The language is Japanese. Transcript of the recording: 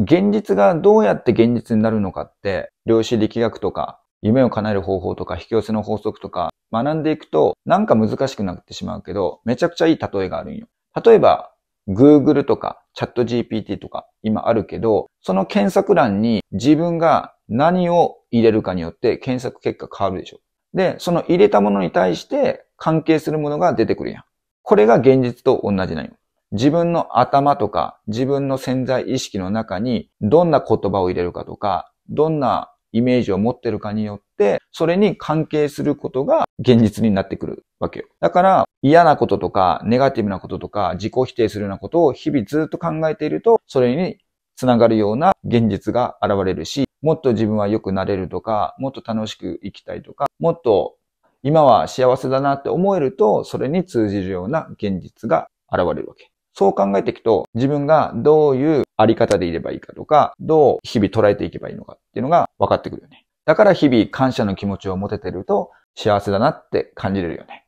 現実がどうやって現実になるのかって、量子力学とか、夢を叶える方法とか、引き寄せの法則とか、学んでいくと、なんか難しくなってしまうけど、めちゃくちゃいい例えがあるんよ。例えば、Google とか、ChatGPT とか、今あるけど、その検索欄に自分が何を入れるかによって検索結果変わるでしょ。で、その入れたものに対して関係するものが出てくるやん。これが現実と同じなんよ。自分の頭とか自分の潜在意識の中にどんな言葉を入れるかとか、どんなイメージを持ってるかによって、それに関係することが現実になってくるわけよ。だから嫌なこととかネガティブなこととか自己否定するようなことを日々ずっと考えていると、それにつながるような現実が現れるし、もっと自分は良くなれるとか、もっと楽しく生きたいとか、もっと今は幸せだなって思えると、それに通じるような現実が現れるわけ。そう考えていくと、自分がどういうあり方でいればいいかとか、どう日々捉えていけばいいのかっていうのが分かってくるよね。だから日々感謝の気持ちを持ててると幸せだなって感じれるよね。